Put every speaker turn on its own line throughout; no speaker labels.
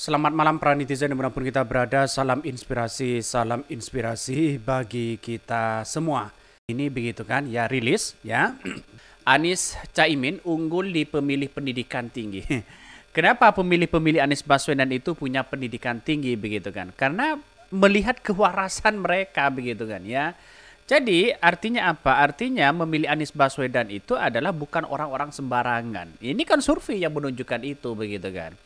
Selamat malam para netizen dimanapun kita berada, salam inspirasi, salam inspirasi bagi kita semua. Ini begitu kan, ya rilis ya. Anies Caimin unggul di pemilih pendidikan tinggi. Kenapa pemilih-pemilih Anies Baswedan itu punya pendidikan tinggi begitu kan? Karena melihat kewarasan mereka begitu kan ya. Jadi artinya apa? Artinya memilih Anies Baswedan itu adalah bukan orang-orang sembarangan. Ini kan survei yang menunjukkan itu begitu kan.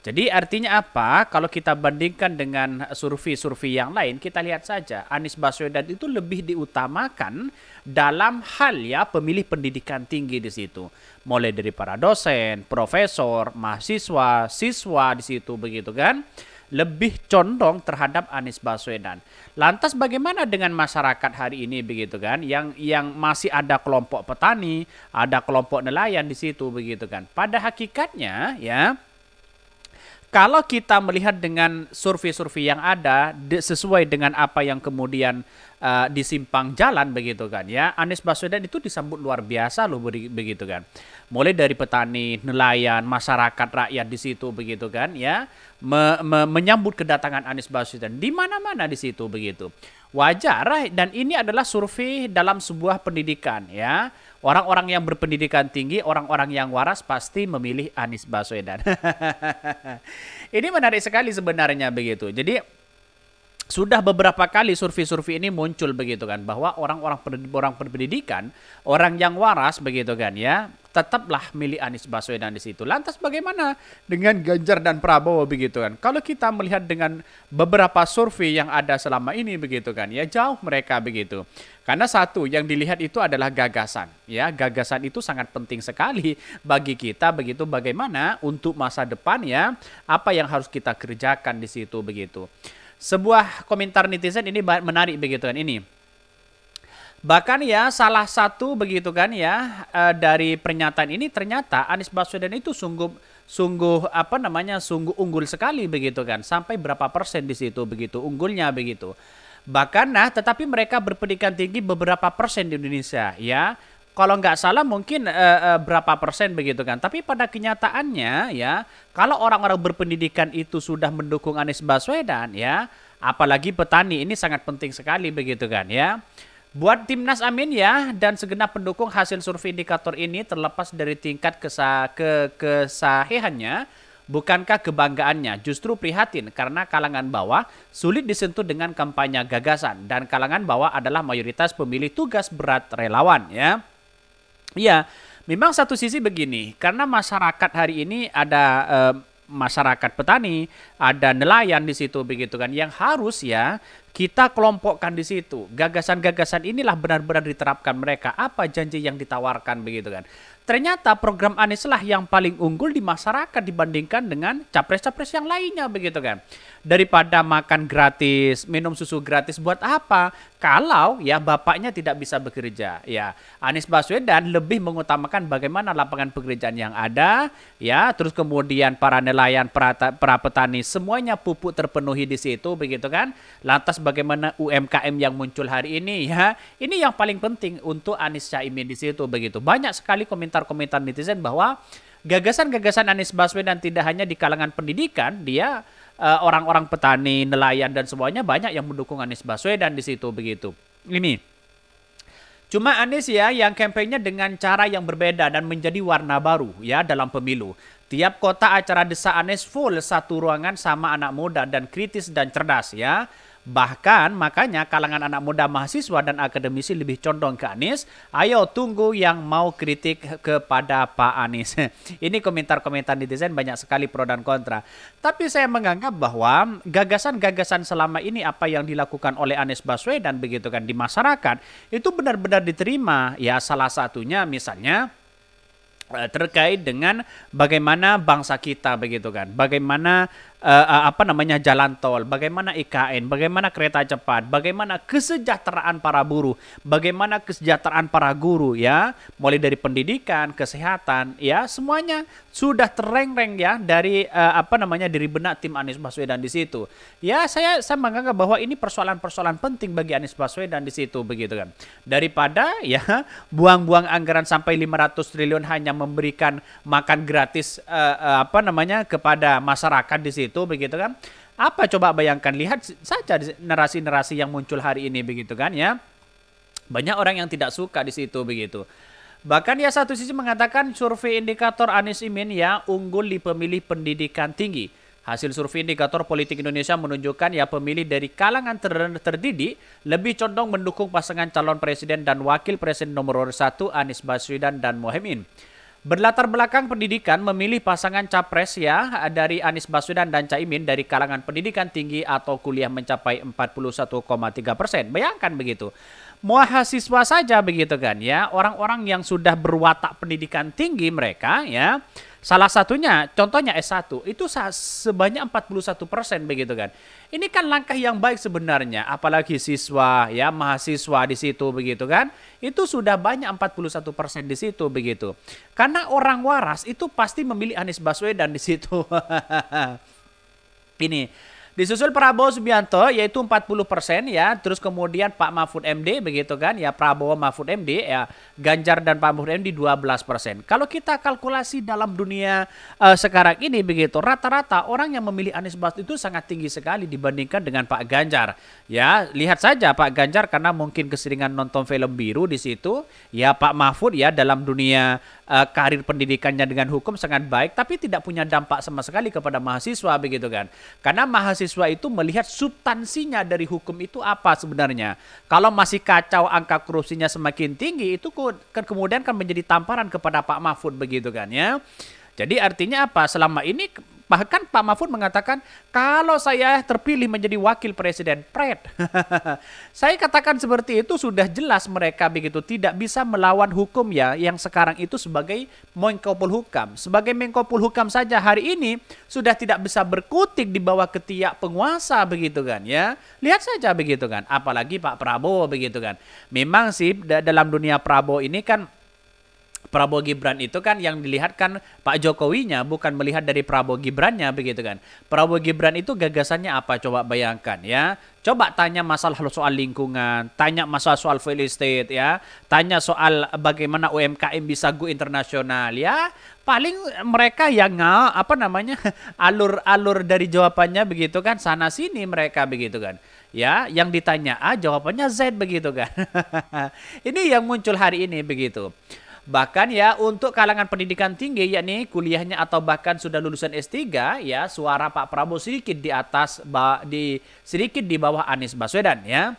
Jadi artinya apa? Kalau kita bandingkan dengan survei-survei yang lain, kita lihat saja Anies Baswedan itu lebih diutamakan dalam hal ya pemilih pendidikan tinggi di situ. Mulai dari para dosen, profesor, mahasiswa, siswa di situ begitu kan? Lebih condong terhadap Anies Baswedan. Lantas bagaimana dengan masyarakat hari ini begitu kan? Yang yang masih ada kelompok petani, ada kelompok nelayan di situ begitu kan? Pada hakikatnya ya kalau kita melihat dengan survei-survei yang ada de, sesuai dengan apa yang kemudian uh, disimpang jalan begitu kan ya Anies Baswedan itu disambut luar biasa loh begitu kan mulai dari petani nelayan masyarakat rakyat di situ begitu kan ya me, me, menyambut kedatangan Anies Baswedan di mana-mana di situ begitu wajar dan ini adalah survei dalam sebuah pendidikan ya Orang-orang yang berpendidikan tinggi, orang-orang yang waras pasti memilih Anies Baswedan. ini menarik sekali sebenarnya begitu. Jadi sudah beberapa kali survei-survei ini muncul begitu kan bahwa orang-orang orang berpendidikan, orang yang waras begitu kan ya, tetaplah milih Anies Baswedan di situ. Lantas bagaimana dengan Ganjar dan Prabowo begitu kan? Kalau kita melihat dengan beberapa survei yang ada selama ini begitu kan, ya jauh mereka begitu. Karena satu yang dilihat itu adalah gagasan, ya gagasan itu sangat penting sekali bagi kita begitu. Bagaimana untuk masa depan ya, apa yang harus kita kerjakan di situ begitu. Sebuah komentar netizen ini menarik begitu kan ini Bahkan ya salah satu begitu kan ya eh, dari pernyataan ini ternyata Anies Baswedan itu sungguh sungguh apa namanya sungguh unggul sekali begitu kan sampai berapa persen di situ begitu unggulnya begitu. Bahkan nah tetapi mereka berpendidikan tinggi beberapa persen di Indonesia ya. Kalau nggak salah mungkin uh, uh, berapa persen begitu kan. Tapi pada kenyataannya ya kalau orang-orang berpendidikan itu sudah mendukung Anies Baswedan ya apalagi petani ini sangat penting sekali begitu kan ya. Buat timnas amin ya dan segenap pendukung hasil survei indikator ini terlepas dari tingkat kesah ke kesahihannya bukankah kebanggaannya justru prihatin karena kalangan bawah sulit disentuh dengan kampanye gagasan dan kalangan bawah adalah mayoritas pemilih tugas berat relawan ya. Iya, memang satu sisi begini karena masyarakat hari ini ada eh, masyarakat petani, ada nelayan di situ begitu kan yang harus ya kita kelompokkan di situ. Gagasan-gagasan inilah benar-benar diterapkan mereka. Apa janji yang ditawarkan begitu kan ternyata program Anies lah yang paling unggul di masyarakat dibandingkan dengan capres-capres yang lainnya begitu kan. Daripada makan gratis, minum susu gratis buat apa kalau ya bapaknya tidak bisa bekerja. Ya, Anies Baswedan lebih mengutamakan bagaimana lapangan pekerjaan yang ada ya, terus kemudian para nelayan, para, para petani semuanya pupuk terpenuhi di situ begitu kan. Lantas bagaimana UMKM yang muncul hari ini ya. Ini yang paling penting untuk Anies Caimin di situ begitu. Banyak sekali komentar komentar-komentar netizen bahwa gagasan-gagasan Anies Baswedan tidak hanya di kalangan pendidikan, dia eh, orang-orang uh, petani, nelayan dan semuanya banyak yang mendukung Anies Baswedan di situ begitu. Ini Cuma Anies ya yang kampanye dengan cara yang berbeda dan menjadi warna baru ya dalam pemilu. Tiap kota acara desa Anies full satu ruangan sama anak muda dan kritis dan cerdas ya. Bahkan makanya kalangan anak muda mahasiswa dan akademisi lebih condong ke Anies. Ayo tunggu yang mau kritik kepada Pak Anies. Ini komentar-komentar netizen banyak sekali pro dan kontra. Tapi saya menganggap bahwa gagasan-gagasan selama ini apa yang dilakukan oleh Anies Baswedan begitu kan di masyarakat itu benar-benar diterima. Ya salah satunya misalnya eh, terkait dengan bagaimana bangsa kita begitu kan. Bagaimana uh, apa namanya jalan tol, bagaimana IKN, bagaimana kereta cepat, bagaimana kesejahteraan para buruh, bagaimana kesejahteraan para guru ya, mulai dari pendidikan, kesehatan ya, semuanya sudah tereng-reng ya dari uh, apa namanya dari benak tim Anies Baswedan di situ. Ya, saya saya menganggap bahwa ini persoalan-persoalan penting bagi Anies Baswedan di situ begitu kan. Daripada ya buang-buang anggaran sampai 500 triliun hanya memberikan makan gratis uh, uh, apa namanya kepada masyarakat di situ begitu begitu kan. Apa coba bayangkan lihat saja narasi-narasi yang muncul hari ini begitu kan ya. Banyak orang yang tidak suka di situ begitu. Bahkan ya satu sisi mengatakan survei indikator Anies Imin ya unggul di pemilih pendidikan tinggi. Hasil survei indikator politik Indonesia menunjukkan ya pemilih dari kalangan ter terdidik lebih condong mendukung pasangan calon presiden dan wakil presiden nomor satu Anies Baswedan dan Mohaimin. Berlatar belakang pendidikan memilih pasangan capres ya dari Anies Baswedan dan Caimin dari kalangan pendidikan tinggi atau kuliah mencapai 41,3 persen. Bayangkan begitu. Mahasiswa saja begitu kan ya, orang-orang yang sudah berwatak pendidikan tinggi mereka ya, Salah satunya, contohnya S1, itu sebanyak 41 persen begitu kan. Ini kan langkah yang baik sebenarnya, apalagi siswa ya mahasiswa di situ begitu kan. Itu sudah banyak 41 persen di situ begitu. Karena orang waras itu pasti memilih Anies Baswedan di situ. Ini Disusul Prabowo Subianto yaitu 40 persen ya, terus kemudian Pak Mahfud MD begitu kan ya Prabowo Mahfud MD ya Ganjar dan Pak Mahfud MD 12 persen. Kalau kita kalkulasi dalam dunia uh, sekarang ini begitu rata-rata orang yang memilih Anies Baswedan itu sangat tinggi sekali dibandingkan dengan Pak Ganjar. Ya lihat saja Pak Ganjar karena mungkin keseringan nonton film biru di situ ya Pak Mahfud ya dalam dunia uh, karir pendidikannya dengan hukum sangat baik tapi tidak punya dampak sama sekali kepada mahasiswa begitu kan. Karena mahasiswa mahasiswa itu melihat substansinya dari hukum itu apa sebenarnya. Kalau masih kacau angka korupsinya semakin tinggi itu kan kemudian kan menjadi tamparan kepada Pak Mahfud begitu kan ya. Jadi artinya apa? Selama ini Bahkan Pak Mahfud mengatakan, kalau saya terpilih menjadi wakil presiden, pret. saya katakan seperti itu sudah jelas mereka begitu tidak bisa melawan hukum ya yang sekarang itu sebagai Menko Polhukam. Sebagai Menko Polhukam saja hari ini sudah tidak bisa berkutik di bawah ketiak penguasa begitu kan ya. Lihat saja begitu kan, apalagi Pak Prabowo begitu kan. Memang sih dalam dunia Prabowo ini kan Prabowo Gibran itu kan yang dilihat kan Pak Jokowinya bukan melihat dari Prabowo Gibrannya begitu kan. Prabowo Gibran itu gagasannya apa coba bayangkan ya. Coba tanya masalah soal lingkungan, tanya masalah soal real estate ya, tanya soal bagaimana UMKM bisa go internasional ya. Paling mereka yang nggak apa namanya alur-alur dari jawabannya begitu kan sana sini mereka begitu kan ya yang ditanya A jawabannya Z begitu kan ini yang muncul hari ini begitu Bahkan ya untuk kalangan pendidikan tinggi yakni kuliahnya atau bahkan sudah lulusan S3 ya suara Pak Prabowo sedikit di atas di sedikit di bawah Anies Baswedan ya.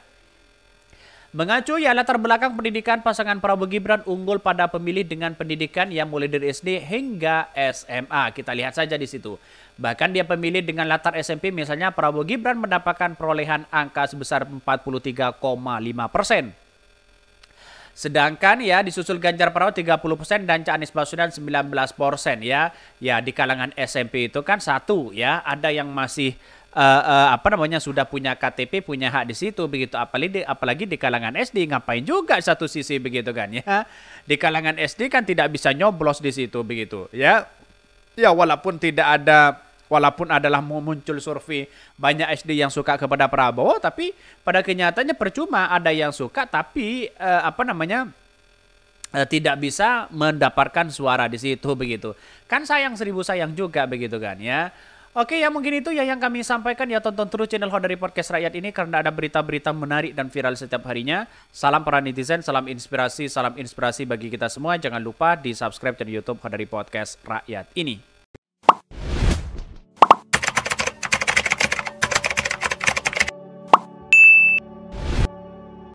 Mengacu ya latar belakang pendidikan pasangan Prabowo Gibran unggul pada pemilih dengan pendidikan yang mulai dari SD hingga SMA. Kita lihat saja di situ. Bahkan dia pemilih dengan latar SMP misalnya Prabowo Gibran mendapatkan perolehan angka sebesar 43,5 persen. Sedangkan ya disusul Ganjar Pranowo 30% dan Cak Anies Baswedan 19% ya. Ya di kalangan SMP itu kan satu ya, ada yang masih uh, uh, apa namanya sudah punya KTP punya hak di situ begitu apalagi di, apalagi di kalangan SD ngapain juga satu sisi begitu kan ya di kalangan SD kan tidak bisa nyoblos di situ begitu ya ya walaupun tidak ada Walaupun adalah muncul survei banyak SD yang suka kepada Prabowo, tapi pada kenyataannya percuma ada yang suka tapi eh, apa namanya eh, tidak bisa mendapatkan suara di situ begitu. Kan sayang seribu sayang juga begitu kan ya. Oke ya mungkin itu ya yang kami sampaikan ya tonton terus channel Hot dari Podcast Rakyat ini karena ada berita-berita menarik dan viral setiap harinya. Salam para netizen, salam inspirasi, salam inspirasi bagi kita semua. Jangan lupa di subscribe channel YouTube Hot dari Podcast Rakyat ini.